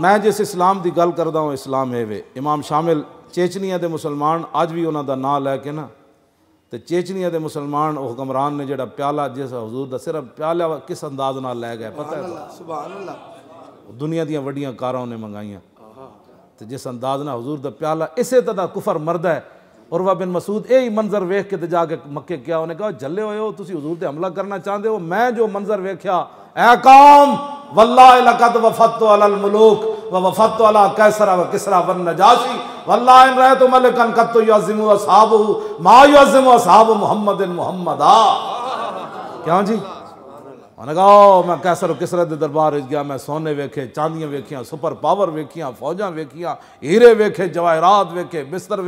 मैं जिस इस्लाम की गल करता हूँ इस्लाम है वे इमाम शामिल चेचनिया के मुसलमान अज भी उन्होंने ना लैके ना तो चेचनिया के मुसलमान हुक्मरान ने जोड़ा प्याला जिस हजूर का सिर्फ प्याला किस अंदाज न लै गया पता दुनिया दड़िया कारा उन्हें मंगाइया तो जिस अंदाज ना हजूर का प्याला इस तरह कुफर मरद है उर्वा बिन मसूद यही मंजर वेख के जाके मके क्या उन्हें कहा जले हुए हो तुम हजूर से हमला करना चाहते हो मैं जो मंजर वेख्या दरबार गया मैं सोने वेखे चांदियां वेखिया सुपर पावर वेखिया फौजा वेखिया हीरे वेखे जवाहरात वेखे बिस्तर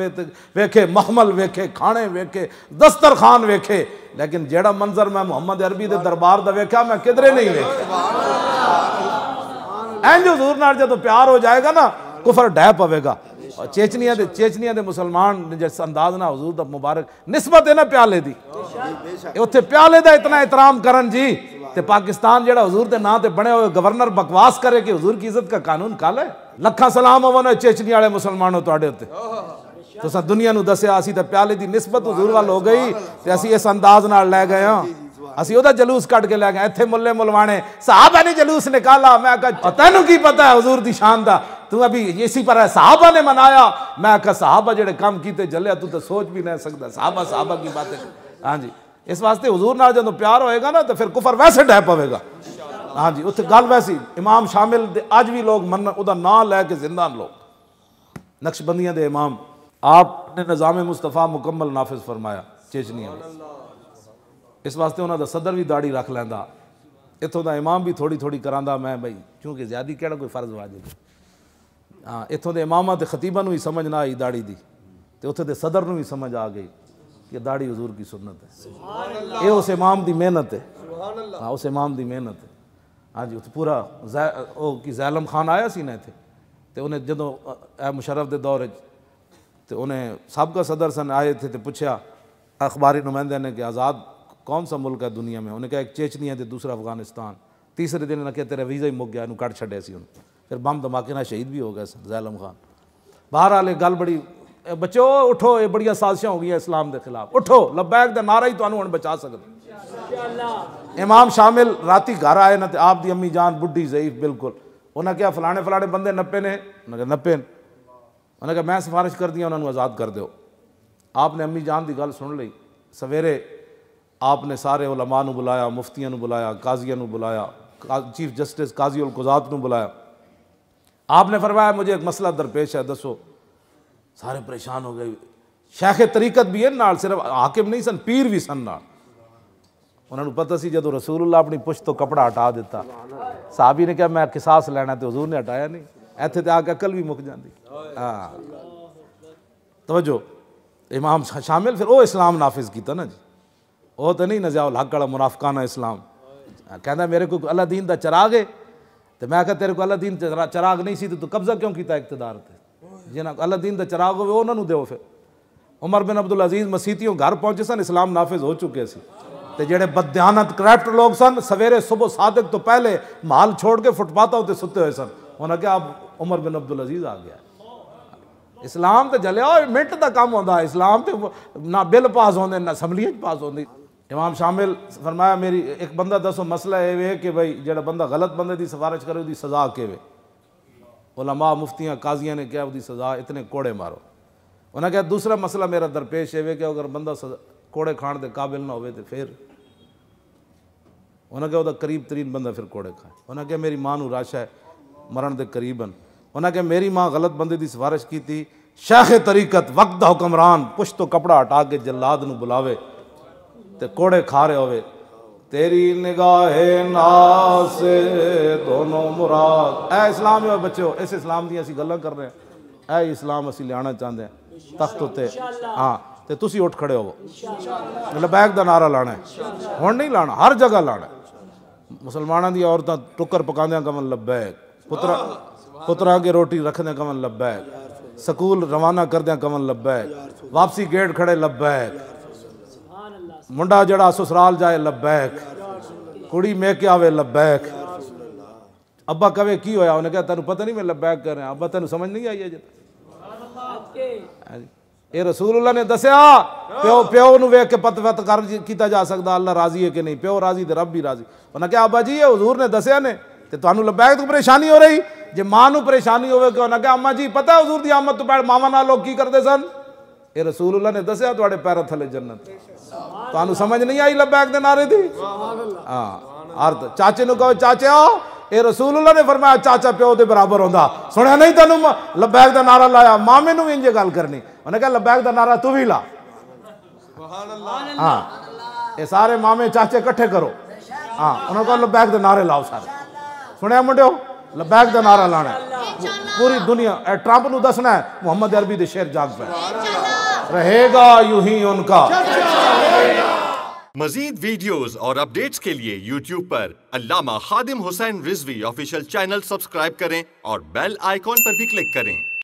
वेखे महमल वेखे खाने वेखे दस्तर खान वेखे लेकिन जेड़ा मंजर मैं मोहम्मद अरबी के दरबार का वेख्या मैं किधरे नहीं वेख्या तो पाकिस्तान जो के नाते बने हुए गवर्नर बकवास करे कि हजूर की इज्जत का कानून कल है लखा सलाम अवन चेचनी वाले मुसलमानों तो दुनिया दसिया असी तो प्याले की निस्बत हजूर वाल हो गई तो असं इस अंदाज लै असि जलूस कट के लै गए इतने मुले मुलवाने साहबा ने जलूस निकाला मैं तेन की पता है हजूर की शान का तू अभी इसी पर साहबा ने मनाया मैं आख साहबा जेडे काम किए जल्या तू तो सोच भी नहीं सकता साहबा साहबा की बात हाँ जी इस वास्ते हजूर न जो प्यार होएगा ना तो फिर कुफर वैसे डह पवेगा हाँ जी उ गल वैसी इमाम शामिल अज भी लोग मन वह ना लैके जिंदा लोग नक्शबंदियों के इमाम आपने निजामे मुस्तफा मुकम्मल नाफिज फरमाया चेचनिया इस वास्ते उन्होंने सदर भी दाड़ी रख लेंदा इतों का इमाम भी थोड़ी थोड़ी करा मैं बई क्योंकि ज्यादा कहड़ा कोई फर्ज वाजिब हाँ इतों के इमामा तो खतीबा भी समझ ना आई दाड़ी की तो उतने के सदर भी समझ आ गई कि दाड़ी हजूर की सुनत है ये उस इमाम की मेहनत है हाँ उस इमाम की मेहनत है हाँ जी उ पूरा जै कि जैलम खान आया सी ना इतने तो उन्हें जो मुशरफ के दौरे तो उन्हें सबका सदर सन आए इतने तो पूछया अखबारी नुमाइंद ने कि आज़ाद कौन सा मुल्क है दुनिया में उन्हें कहा एक चेचनिया तो दूसरा अफगानिस्तान तीसरे दिन ना कहते वीज़ा ही मुक गया कट छे उन्होंने फिर बम धमाके ना शहीद भी हो गया जैलम खान बहर आए गल बड़ी बचो उठो ये बड़िया साजिशा हो गई इस्लाम के खिलाफ उठो लबैक का नारा ही तो हम बचा सकते इमाम शामिल राति घर आए ना आप दी अम्मी जान बुढ़ी जईफ बिल्कुल उन्हें क्या फलाने फलाने बंदे नपे ने उन्हें नपे न उन्हें कहा मैं सिफारिश कर दी उन्होंने आज़ाद कर दो आपने अम्मी जान की गल सुन ली सवेरे आपने सारे उलमा बुलाया मुफ्तियों बुलाया काजिया बुलाया चीफ जस्टिस काजी उल उलकुजात बुलाया आपने फरमाया मुझे एक मसला दरपेश है दसो सारे परेशान हो गए शेख तरीकत भी है नाल सिर्फ हाकिम नहीं सन पीर भी सन नाल उन्होंने पता सी जो रसूल अपनी पुछ तो कपड़ा हटा दिता साहबी ने कहा मैं किसास लेना तो हजूर ने हटाया नहीं इतने तो आके अकल भी मुक जाती हाँ तवजो इमाम शामिल फिर वो इस्लाम नाफिज किया ना जी वो तो नहीं नजाओ लक मुनाफकाना इस्लाम कहना मेरे को अला दीन का चिराग है तो मैं क्या तेरे को अला दीन चिराग नहीं सी तो तू कब्जा क्यों किया इकतदार से जिना अला दीन का चराग होना दो फिर उमर बिन अब्दुल अजीज मसीतियों घर पहुंचे सन इस्लाम नाफिज हो चुके से तो जे बदयानत करप्ट लोग सन सवेरे सुबह सादक तो पहले माल छोड़ के फुटपाथा उत्ते सुते हुए सन उन्हें क्या अब उमर बिन अब्दुल अजीज आ गया इस्लाम तो जल्या मिनट का काम आता इस्लाम तो ना बिल पास होने ना असम्बली पास होती इमाम शामिल फरमाया मेरी एक बंदा दसो मसला ये है कि भाई जो बंदा गलत बंदे की सिफारिश करे उसकी सज़ा के वे उलमा मुफ्तियाँ काजिया ने क्या उसकी सज़ा इतने कोड़े मारो उन्हें कहा दूसरा मसला मेरा दरपेश है कि अगर बंदा कोड़े खाण के काबिल ना हो तो फिर उन्हें कहा करीब तरीन बंदा फिर कोड़े खाए उन्हें कहा मेरी माँ राशा है मरण के करीबन उन्हें कहा मेरी माँ गलत बंदे की सिफारिश की थी शाह तरीकत वक्त हुक्मरान पुछ तो कपड़ा हटा के जल्लाद न बुलावे ते कोड़े खा रहे होवे तेरी निगाहे नास दोनों मुराद ऐ इस्लाम है बच्चे इस इस्लाम दी असी गल कर रहे हैं ऐ इस्लाम असी लिया चाहते हैं तख्त उत्ते हाँ तो तुसी उठ खड़े होवो मतलब बैग का नारा लाना है हूँ नहीं लाना हर जगह लाना है मुसलमानों की औरतें टुकर पकाद कमन लबैक पुत्र पुत्रा के रोटी रखद कमन लबैक स्कूल रवाना करद कमन लबैक वापसी गेट खड़े लबैक ਮੁੰਡਾ ਜਿਹੜਾ ਸਸਰਾਲ ਜਾਏ ਲੱਬੈਕ ਕੁੜੀ ਮੇ ਕੇ ਆਵੇ ਲੱਬੈਕ ਅੱਬਾ ਕਵੇ ਕੀ ਹੋਇਆ ਉਹਨੇ ਕਿਹਾ ਤੈਨੂੰ ਪਤਾ ਨਹੀਂ ਮੈਂ ਲੱਬੈਕ ਕਰ ਰਿਹਾ ਅੱਬਾ ਤੈਨੂੰ ਸਮਝ ਨਹੀਂ ਆਈ ਅਜੇ ਇਹ ਰਸੂਲullah ਨੇ ਦੱਸਿਆ ਪਿਓ ਪਿਓ ਨੂੰ ਵੇਖ ਕੇ ਪਤਵਤ ਕਰ ਕੀਤਾ ਜਾ ਸਕਦਾ ਅੱਲਾ ਰਾਜ਼ੀ ਹੈ ਕਿ ਨਹੀਂ ਪਿਓ ਰਾਜ਼ੀ ਤੇ ਰੱਬ ਵੀ ਰਾਜ਼ੀ ਉਹਨਾਂ ਕਿਹਾ ਅੱਬਾ ਜੀ ਇਹ ਹਜ਼ੂਰ ਨੇ ਦੱਸਿਆ ਨੇ ਤੇ ਤੁਹਾਨੂੰ ਲੱਬੈਕ ਤੋਂ ਪਰੇਸ਼ਾਨੀ ਹੋ ਰਹੀ ਜੇ ਮਾਂ ਨੂੰ ਪਰੇਸ਼ਾਨੀ ਹੋਵੇ ਕਿ ਉਹਨਾਂ ਕਿਹਾ ਅੰਮਾ ਜੀ ਪਤਾ ਹਜ਼ੂਰ ਦੀ ਆਮਦ ਤੋਂ ਪਹਿਲਾਂ ਮਾਵਾਂ ਨਾਲ ਲੋਕ ਕੀ ਕਰਦੇ ਸਨ ਇਹ ਰਸੂਲullah ਨੇ ਦੱਸਿਆ ਤੁਹਾਡੇ ਪੈਰਾਂ ਥੱਲੇ ਜੰਨਤ तहु समझ नहीं आई लबैक के नारे की अर्थ चाचे कहो चाचे आओ ये रसूल उल्ला ने फरमाया चाचा प्यो के बराबर आंता सुनया नहीं तेन लबैक का नारा लाया मामे भी इंजे गल करनी उन्हें कहा लबैक का नारा तू भी ला हाँ ये सारे मामे चाचे कट्ठे करो हाँ उन्होंने कहा लबैक के नारे लाओ सारे सुनया मुंडे लबैक का नारा लाने पूरी दुनिया ट्रंप न है मुहम्मद अरबी के शेर जाग पे रहेगा यू ही उनका मजीद वीडियोस और अपडेट्स के लिए यूट्यूब पर Allama Khadim Hussain Rizvi official channel subscribe करें और बेल आइकॉन पर भी क्लिक करें